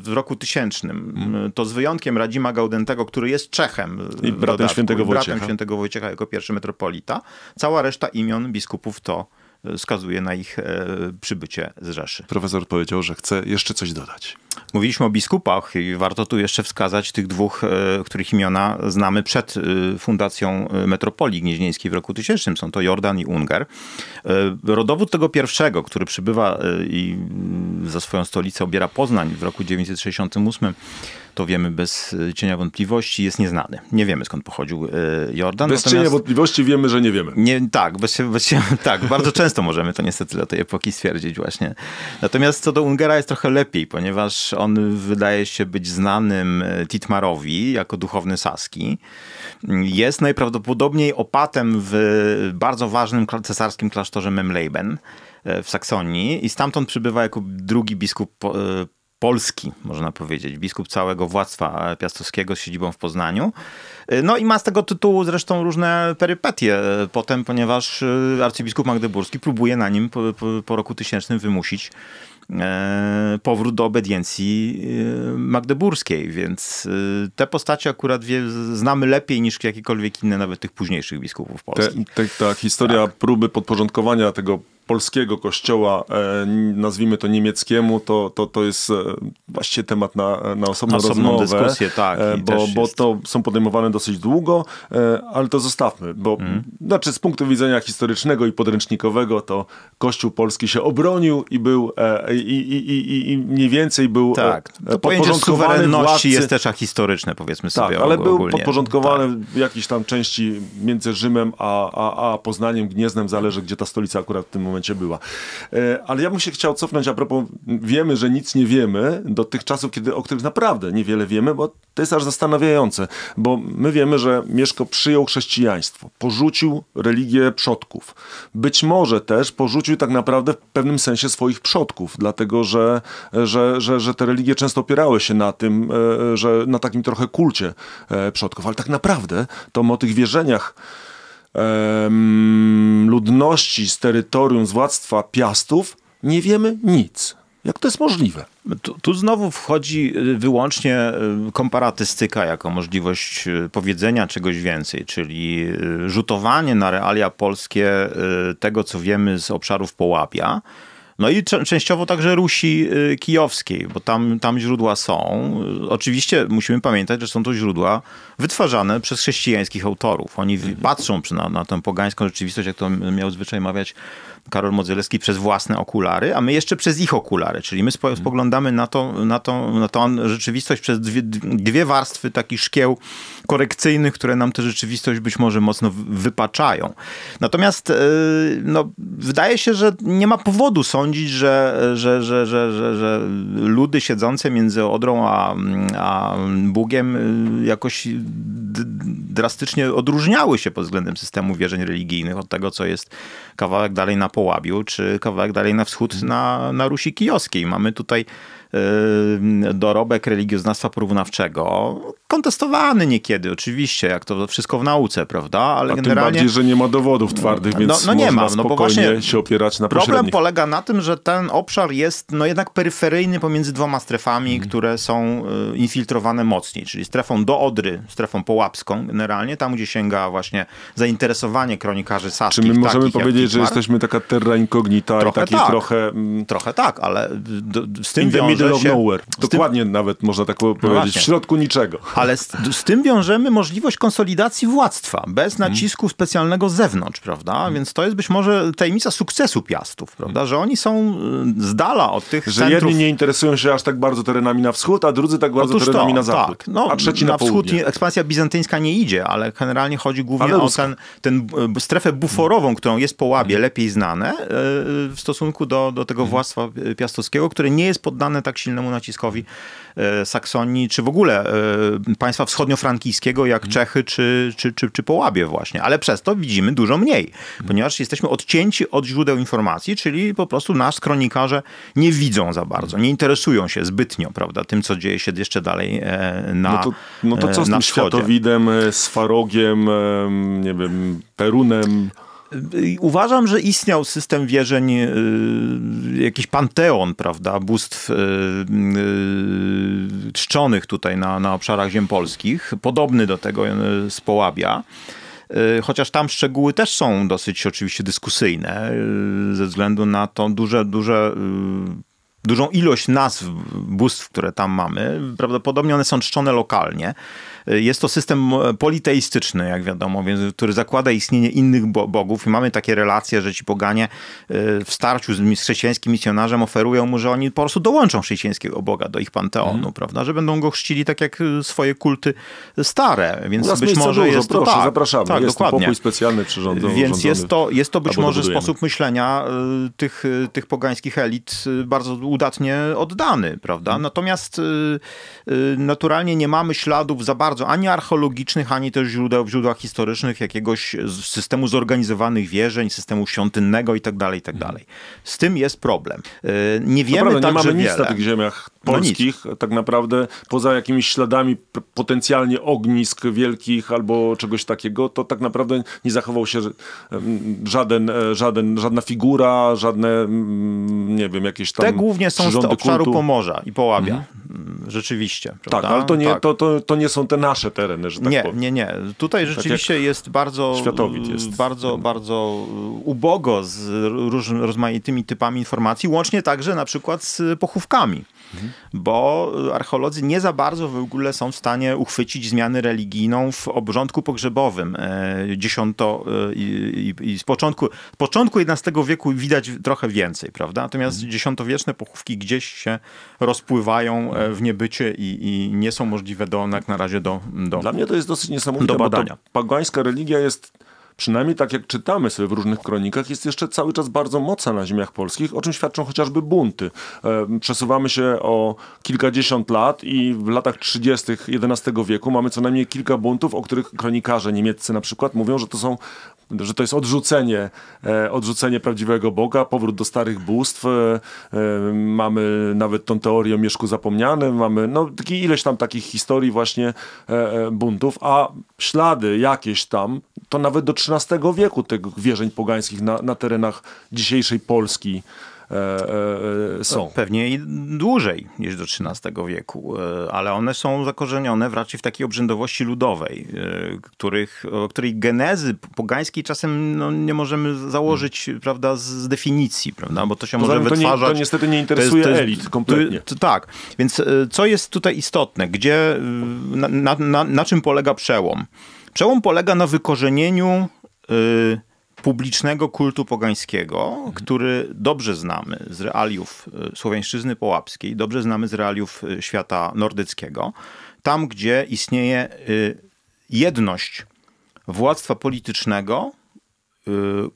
w roku tysięcznym, hmm. to z wyjątkiem Radzima Gaudentego, który jest Czechem e, i bratem, dodatku, świętego, i bratem Wojciecha. świętego Wojciecha jako pierwszy metropolita, cała reszta imion biskupów to wskazuje na ich e, przybycie z Rzeszy. Profesor powiedział, że chce jeszcze coś dodać. Mówiliśmy o biskupach i warto tu jeszcze wskazać tych dwóch, e, których imiona znamy przed e, fundacją metropolii gnieźnieńskiej w roku 1000. Są to Jordan i Ungar. Rodowód tego pierwszego, który przybywa i za swoją stolicę obiera Poznań w roku 968 to wiemy bez e, cienia wątpliwości, jest nieznany. Nie wiemy skąd pochodził e, Jordan. Bez Natomiast... cienia wątpliwości wiemy, że nie wiemy. Nie, tak, bez, bez, tak bardzo często możemy to niestety do tej epoki stwierdzić właśnie. Natomiast co do Ungera jest trochę lepiej, ponieważ on wydaje się być znanym e, Titmarowi jako duchowny Saski. Jest najprawdopodobniej opatem w bardzo ważnym cesarskim klasztorze Memleben w Saksonii i stamtąd przybywa jako drugi biskup Polski, można powiedzieć, biskup całego władztwa piastowskiego z siedzibą w Poznaniu. No i ma z tego tytułu zresztą różne perypetie potem, ponieważ e, arcybiskup Magdeburski próbuje na nim po, po, po roku tysięcznym wymusić e, powrót do obediencji e, magdeburskiej, więc te postacie akurat wie, znamy lepiej niż jakiekolwiek inne, nawet tych późniejszych biskupów w Te, te, ta historia tak. próby podporządkowania tego polskiego kościoła, e, nazwijmy to niemieckiemu, to, to, to jest e, właściwie temat na, na osobną, osobną rozmowę, dyskusję, tak. E, bo, bo to są podejmowane dosyć długo, ale to zostawmy, bo mm. znaczy z punktu widzenia historycznego i podręcznikowego to Kościół Polski się obronił i był i, i, i, i mniej więcej był tak. To pojęcie suwerenności władcy. jest też historyczne, powiedzmy tak, sobie Tak, ale ogólnie. podporządkowany tak. w jakiejś tam części między Rzymem a, a, a Poznaniem, Gniezdem, zależy gdzie ta stolica akurat w tym momencie momencie była. E, ale ja bym się chciał cofnąć a propos, wiemy, że nic nie wiemy, do tych czasów, kiedy, o których naprawdę niewiele wiemy, bo to jest aż zastanawiające, bo my wiemy, że Mieszko przyjął chrześcijaństwo, porzucił religię przodków. Być może też porzucił tak naprawdę w pewnym sensie swoich przodków, dlatego że, że, że, że te religie często opierały się na tym, e, że na takim trochę kulcie e, przodków, ale tak naprawdę to o tych wierzeniach ludności z terytorium, z władztwa Piastów, nie wiemy nic. Jak to jest możliwe? Tu, tu, znowu wchodzi y, wyłącznie y, komparatystyka jako możliwość y, powiedzenia czegoś więcej, czyli rzutowanie na realia polskie tego, co wiemy z obszarów Połapia no i częściowo także Rusi y, kijowskiej, bo tam, tam źródła są. Oczywiście musimy pamiętać, że są to źródła wytwarzane przez chrześcijańskich autorów. Oni mhm. patrzą na, na tę pogańską rzeczywistość, jak to miał zwyczaj mawiać Karol Modzelewski przez własne okulary, a my jeszcze przez ich okulary, czyli my spoglądamy na, to, na, to, na tą rzeczywistość przez dwie, dwie warstwy takich szkieł korekcyjnych, które nam tę rzeczywistość być może mocno wypaczają. Natomiast e, no, wydaje się, że nie ma powodu sądzić, że, że, że, że, że, że ludy siedzące między Odrą a, a Bugiem e, jakoś drastycznie odróżniały się pod względem systemu wierzeń religijnych od tego, co jest kawałek dalej na Połabiu, czy kawałek dalej na wschód na, na Rusi Kijowskiej. Mamy tutaj dorobek religioznawstwa porównawczego. Kontestowany niekiedy, oczywiście, jak to wszystko w nauce, prawda? Ale A generalnie... tym bardziej, że nie ma dowodów twardych, no, więc no, no nie ma, no bo właśnie się opierać na Problem pośrednich. polega na tym, że ten obszar jest no jednak peryferyjny pomiędzy dwoma strefami, mhm. które są y, infiltrowane mocniej, czyli strefą do Odry, strefą połapską generalnie, tam gdzie sięga właśnie zainteresowanie kronikarzy saskich. Czy my możemy powiedzieć, że jesteśmy taka terra incognita trochę i taki tak. trochę... Mm, trochę tak, ale y, z tym wiąże middle of nowhere. Dokładnie tym, nawet można tak no powiedzieć. No w środku niczego. Ale z, z, tym wiążemy możliwość konsolidacji władztwa bez mhm. nacisku specjalnego z zewnątrz, prawda? Mhm. Więc to jest być może tajemnica sukcesu Piastów, prawda? Mhm. Że oni są y, z dala od tych Że centrów... jedni nie interesują się aż tak bardzo terenami na wschód, a drudzy tak bardzo Otóż terenami to, na tak. zachód. Tak. No, a trzeci na, na wschód ekspansja bizantyńska nie idzie, ale generalnie chodzi głównie ale o ten, ten, e, strefę buforową, którą jest po łabie lepiej znane e, w stosunku do, do tego władztwa e, piastowskiego, które nie jest poddane tak silnemu naciskowi e, Saksonii, czy w ogóle e, państwa wschodniofrankijskiego, jak mhm. Czechy czy, czy, czy, czy Połabie właśnie. Ale przez to widzimy dużo mniej, mhm. ponieważ jesteśmy odcięci od źródeł informacji, czyli po prostu nas kronikarze nie widzą za bardzo, mhm. nie interesują się zbytnio, prawda, tym, co dzieje się jeszcze dalej e, na No to, no to co z tym wschodzie? światowidem, nie wiem, Perunem? Uważam, że istniał system wierzeń, y, jakiś panteon, prawda, bóstw y, y, czczonych tutaj na, na obszarach ziem polskich, podobny do tego z Połabia chociaż tam szczegóły też są dosyć oczywiście dyskusyjne, ze względu na tą duże, duże, dużą ilość nazw bóstw, które tam mamy. Prawdopodobnie one są czczone lokalnie. Y, jest to system e, politeistyczny, jak wiadomo, więc, który zakłada istnienie innych bogów i mamy takie relacje, że ci poganie y, w starciu z, chrześcijańskim misjonarzem oferują mu, że oni po prostu dołączą chrześcijańskiego boga do ich panteonu, mhm. prawda? Że będą go chrzcili tak jak y, swoje kulty stare, więc być może dużo, jest to... Proszę, tak, zapraszamy. Tak, jest dokładnie. pokój specjalny przyrządzony. Więc jest to, jest to być może sposób myślenia tych, tych pogańskich elit bardzo udatnie oddany, prawda? Mhm. Natomiast naturalnie nie mamy śladów za bardzo ani archeologicznych, ani też źródeł, w źródłach historycznych jakiegoś systemu zorganizowanych wierzeń, systemu świątynnego itd. Tak itd. Tak mhm. Z tym jest problem. Y, nie no wiemy no prawda, także nie mamy wiele. na tych ziemiach no polskich no tak naprawdę, poza jakimiś śladami potencjalnie ognisk wielkich albo czegoś takiego, to tak naprawdę nie zachował się e, żaden, e, żaden, żadna figura, żadne, mm, nie wiem, jakieś tam Te głównie są z obszaru kultu. Pomorza i Połabia. Mhm. Mm, rzeczywiście. Tak, prawda? Tak, ale to nie, tak. To, to, to, nie są te nasze tereny, że tak nie, powiem. Nie, nie. Tutaj tak rzeczywiście tak jest bardzo jest. bardzo, bardzo ubogo z róż, rozmaitymi typami informacji, łącznie także na przykład z pochówkami. Mhm bo y, archeolodzy nie za bardzo w ogóle są w stanie uchwycić zmiany religijną w obrządku pogrzebowym. E, dziesiąto y, i, i, i z początku, z początku XI wieku widać trochę więcej, prawda? Natomiast mhm. dziesiątowieczne pochówki gdzieś się rozpływają e, mhm. w niebycie i, i nie są możliwe do, jak na razie do, do Dla mnie to jest dosyć niesamowite, do badania. bo pagańska religia jest przynajmniej tak jak czytamy sobie w różnych kronikach, jest jeszcze cały czas bardzo mocna na ziemiach polskich, o czym świadczą chociażby bunty. E, przesuwamy się o kilkadziesiąt lat i w latach 30. XI wieku mamy co najmniej kilka buntów, o których kronikarze niemieccy na przykład mówią, że to są że to jest odrzucenie, e, odrzucenie prawdziwego Boga, powrót do starych bóstw. E, mamy nawet tą teorię o Mieszku Zapomnianym, mamy no, ileś tam takich historii właśnie buntów, a ślady jakieś tam to nawet do XIII wieku tych wierzeń pogańskich na, na terenach dzisiejszej Polski E, e, e są. No, pewnie i dłużej niż do XIII wieku, e, ale one są zakorzenione raczej w takiej obrzędowości ludowej, e, których, której genezy pogańskiej czasem no, nie możemy założyć hmm. prawda, z definicji, prawda? bo to się Poza może to wytwarzać. Nie, to niestety nie interesuje to jest, elit kompletnie. To, tak, więc co jest tutaj istotne? Gdzie, na, na, na, na czym polega przełom? Przełom polega na wykorzenieniu y, publicznego kultu pogańskiego, mhm. który dobrze znamy z realiów y, słowiańszczyzny połapskiej, dobrze znamy z realiów y, świata nordyckiego. Tam, gdzie istnieje jedność władztwa politycznego,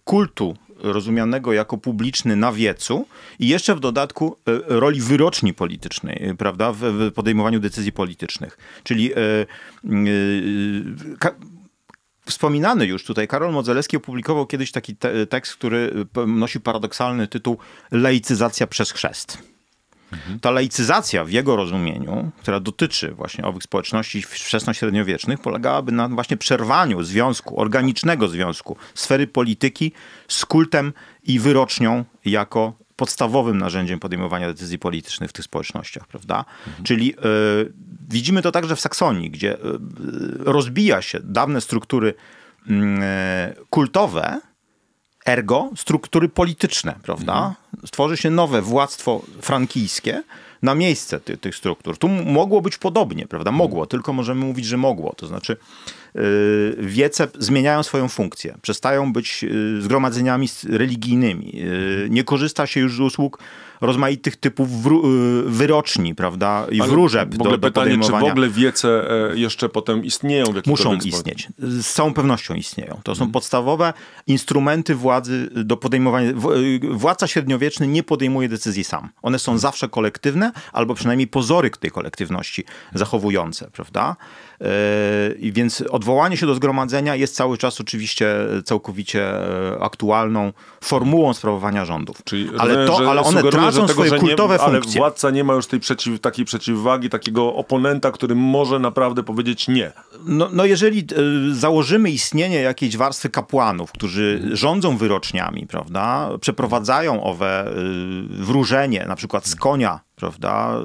kultu rozumianego jako publiczny na wiecu i jeszcze w dodatku roli wyroczni politycznej, prawda, w podejmowaniu decyzji politycznych. Czyli wspominany już tutaj Karol Modzelewski opublikował kiedyś taki te tekst, który y, nosił paradoksalny tytuł Laicyzacja przez chrzest. Mhm. Ta laicyzacja w jego rozumieniu, która dotyczy właśnie owych społeczności wczesno-średniowiecznych, polegałaby na właśnie przerwaniu związku, organicznego związku sfery polityki z kultem i wyrocznią jako podstawowym narzędziem podejmowania decyzji politycznych w tych społecznościach, prawda? Mhm. Czyli y, Widzimy to także w Saksonii, gdzie e, rozbija się dawne struktury mm, e, kultowe, ergo struktury polityczne, prawda? Mhm. Stworzy się nowe władztwo frankijskie na miejsce ty, tych struktur. Tu mogło być podobnie, prawda? Mogło, mhm. tylko możemy mówić, że mogło. To znaczy Y, wiece zmieniają swoją funkcję, przestają być y, zgromadzeniami religijnymi. Y, nie korzysta się już z usług rozmaitych typów wyroczni, prawda, i Ale wróżeb w ogóle do, do pytanie, czy w ogóle wiece e, jeszcze potem istnieją? W Muszą istnieć. Z całą pewnością istnieją. To są hmm. podstawowe instrumenty władzy do podejmowania. Władca średniowieczny nie podejmuje decyzji sam. One są mhm. zawsze kolektywne, albo przynajmniej pozory tej kolektywności zachowujące, prawda? Yy, więc odwołanie się do zgromadzenia jest cały czas oczywiście e, całkowicie e, aktualną formułą sprawowania rządów. Czyli ale, to, ale one tracą tego, swoje kultowe nie, ale funkcje. Ale władca nie ma już tej przeciw, takiej przeciwwagi, takiego oponenta, który może naprawdę powiedzieć nie. No, no jeżeli e, założymy istnienie jakiejś warstwy kapłanów, którzy rządzą wyroczniami, prawda, przeprowadzają owe wróżenie, na przykład z konia, prawda,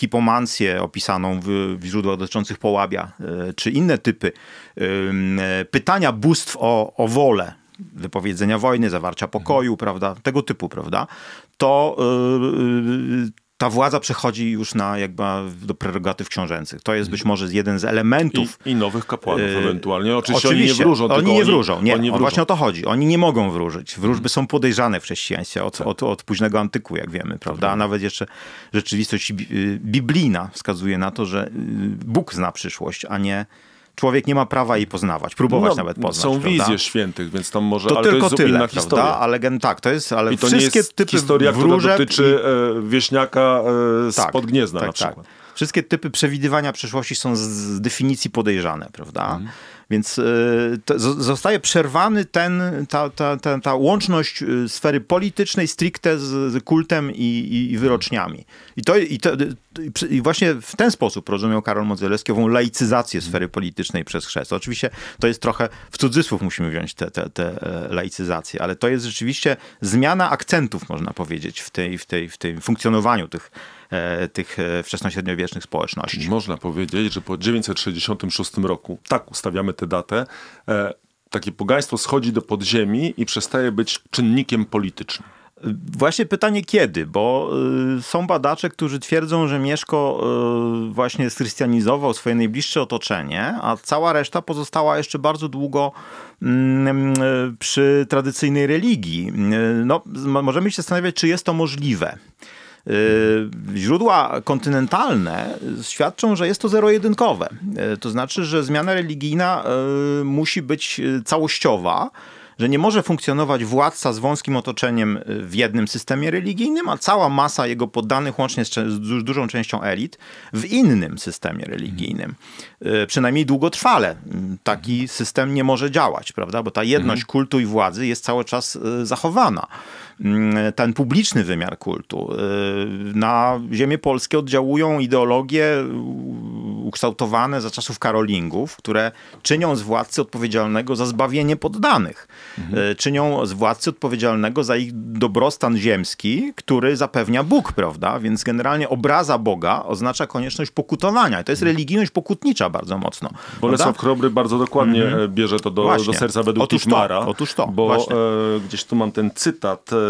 hipomancję opisaną w, w źródłach dotyczących połabia, e, czy inne typy e, pytania bóstw o, o wolę, wypowiedzenia wojny, zawarcia pokoju, mhm. prawda, tego typu, prawda, to e, ta władza przechodzi już na jakby do prerogatyw książęcych. To jest być może jeden z elementów. I, i nowych kapłanów e, ewentualnie. Oczywiście, oczywiście, oni nie wróżą. Oni nie wróżą. Nie, oni nie właśnie o to chodzi. Oni nie mogą wróżyć. Wróżby mhm. są podejrzane w chrześcijaństwie od, tak. od, od, późnego antyku, jak wiemy, prawda? A tak. nawet jeszcze rzeczywistość y, biblijna wskazuje na to, że y, Bóg zna przyszłość, a nie człowiek nie ma prawa jej poznawać, próbować no, nawet poznać. Są prawda? wizje świętych, więc tam może... To ale tylko to tyle, historia. Ale gen, tak, to jest... Ale I to wszystkie jest typy historia, wróżeb która dotyczy i... E, wieśniaka e, tak, spod gniezda tak, na tak. przykład. Tak. Wszystkie typy przewidywania przyszłości są z, z definicji podejrzane, prawda? Mhm. Więc e, zostaje przerwany ten, ta, ta, ta, ta łączność e, sfery politycznej stricte z, kultem i, i, i wyroczniami. I to, i to e, i właśnie w ten sposób rozumiał Karol Modzelewski ową laicyzację sfery politycznej przez chrzest. Oczywiście to jest trochę, w cudzysłów musimy wziąć tę te, te, te laicyzację, ale to jest rzeczywiście zmiana akcentów, można powiedzieć, w, tej, w, tej, w tym funkcjonowaniu tych E, tych e, wczesnośredniowiecznych społeczności. Można powiedzieć, że po 966 roku, tak ustawiamy tę datę, e, takie pogaństwo schodzi do podziemi i przestaje być czynnikiem politycznym. Właśnie pytanie kiedy, bo są badacze, którzy twierdzą, że Mieszko właśnie schrystianizował swoje najbliższe otoczenie, a cała reszta pozostała jeszcze bardzo długo mm, przy tradycyjnej religii. No, możemy się zastanawiać, czy jest to możliwe. Y, źródła kontynentalne świadczą, że jest to zero-jedynkowe. Y, to znaczy, że zmiana religijna y, musi być całościowa że nie może funkcjonować władca z wąskim otoczeniem w jednym systemie religijnym, a cała masa jego poddanych, łącznie z, dużą częścią elit, w innym systemie religijnym. Przynajmniej długotrwale taki system nie może działać, prawda? Bo ta jedność mhm. kultu i władzy jest cały czas zachowana. Mm, ten publiczny wymiar kultu. Y, na ziemię polskie oddziałują ideologie ukształtowane za czasów karolingów, które czynią z władcy odpowiedzialnego za zbawienie poddanych. Mhm. Y, czynią z władcy odpowiedzialnego za ich dobrostan ziemski, który zapewnia Bóg, prawda? Więc generalnie obraza Boga oznacza konieczność pokutowania. To jest mhm. religijność pokutnicza bardzo mocno. Bolesław Krobry bardzo dokładnie mhm. E, bierze to do, do serca według otóż Tischmara. To, otóż to. Bo e, gdzieś tu mam ten cytat e,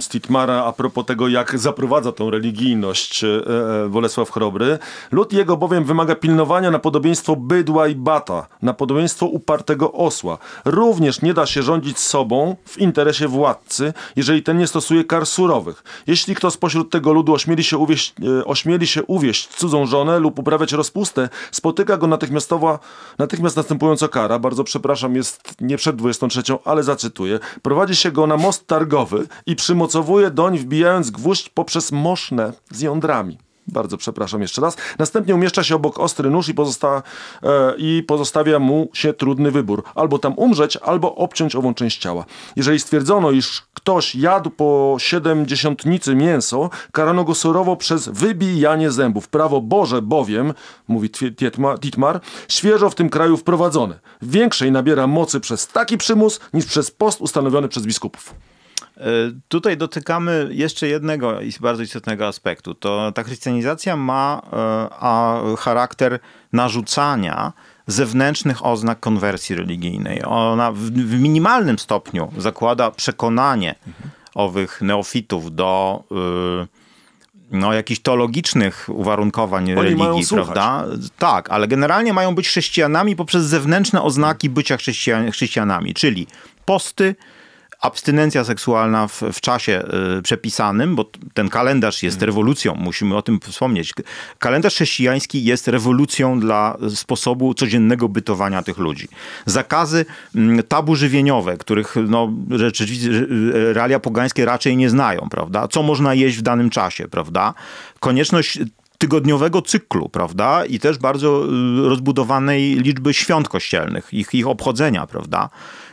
Stitmara a propos tego, jak zaprowadza tą religijność e, e, Bolesław Chrobry. Lud jego bowiem wymaga pilnowania na podobieństwo bydła i bata, na podobieństwo upartego osła. Również nie da się rządzić sobą w interesie władcy, jeżeli ten nie stosuje kar surowych. Jeśli kto spośród tego ludu ośmieli się uwieść, e, ośmieli się uwieść cudzą żonę lub uprawiać rozpustę, spotyka go natychmiastowa, natychmiast następująca kara, bardzo przepraszam, jest nie przed 23, ale zacytuję, prowadzi się go na most targowy i przymocowuje doń wbijając gwóźdź poprzez moszne z jądrami. Bardzo przepraszam jeszcze raz. Następnie umieszcza się obok ostry nóż i, pozosta e, i pozostawia mu się trudny wybór. Albo tam umrzeć, albo obciąć ową część ciała. Jeżeli stwierdzono, iż ktoś jadł po siedemdziesiątnicy mięso, karano go surowo przez wybijanie zębów. Prawo Boże bowiem, mówi Titmar, świeżo w tym kraju wprowadzone. Większej nabiera mocy przez taki przymus, niż przez post ustanowiony przez biskupów. E, tutaj dotykamy jeszcze jednego bardzo istotnego aspektu. To ta chrystianizacja ma e, charakter narzucania zewnętrznych oznak konwersji religijnej. Ona w minimalnym stopniu zakłada przekonanie owych neofitów do e, no, jakichś teologicznych uwarunkowań Oni religii, prawda? Tak, ale generalnie mają być chrześcijanami poprzez zewnętrzne oznaki bycia chrześcijan, chrześcijanami, czyli posty, abstynencja seksualna w, w czasie y, przepisanym, bo ten kalendarz jest mm. rewolucją, musimy o tym wspomnieć. Kalendarz chrześcijański jest rewolucją dla sposobu codziennego bytowania tych ludzi. Zakazy mm, tabu żywieniowe, których no, rzeczywiście y, realia pogańskie raczej nie znają, prawda? Co można jeść w danym czasie, prawda? Konieczność tygodniowego cyklu, prawda? I też bardzo y, rozbudowanej liczby świąt kościelnych, ich, ich obchodzenia, prawda?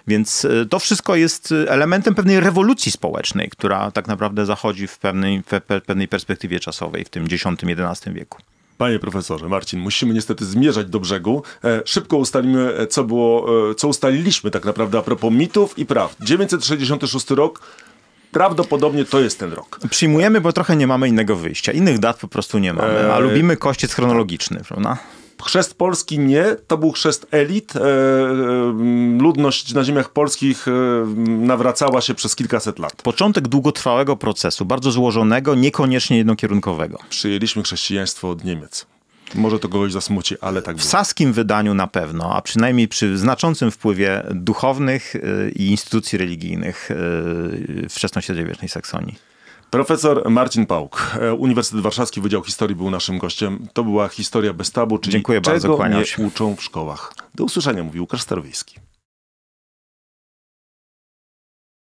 Więc e, to wszystko jest e, elementem pewnej rewolucji społecznej, która tak naprawdę zachodzi w pewnej, w pewnej perspektywie czasowej, w tym X-XI wieku. Panie profesorze, Marcin, musimy niestety zmierzać do brzegu. E, szybko ustalimy, e, co było, e, co ustaliliśmy tak naprawdę a propos mitów i praw. 966 rok, Prawdopodobnie to jest ten rok. Przyjmujemy, bo trochę nie mamy innego wyjścia. Innych dat po prostu nie mamy, a lubimy kościec chronologiczny, prawda? Chrzest Polski nie, to był chrzest elit. E, e, ludność na ziemiach polskich e, nawracała się przez kilkaset lat. Początek długotrwałego procesu, bardzo złożonego, niekoniecznie jednokierunkowego. Przyjęliśmy chrześcijaństwo od Niemiec. Może to kogoś zasmuci, ale tak W było. saskim wydaniu na pewno, a przynajmniej przy znaczącym wpływie duchownych i instytucji religijnych średniowiecznej Saksonii. Profesor Marcin Pałk, e, Uniwersytet Warszawski, Wydział Historii był naszym gościem. To była historia bez tabu, czyli Dziękuję czego bardzo, nie się. uczą w szkołach. Do usłyszenia, mówił Łukasz Starowiejski.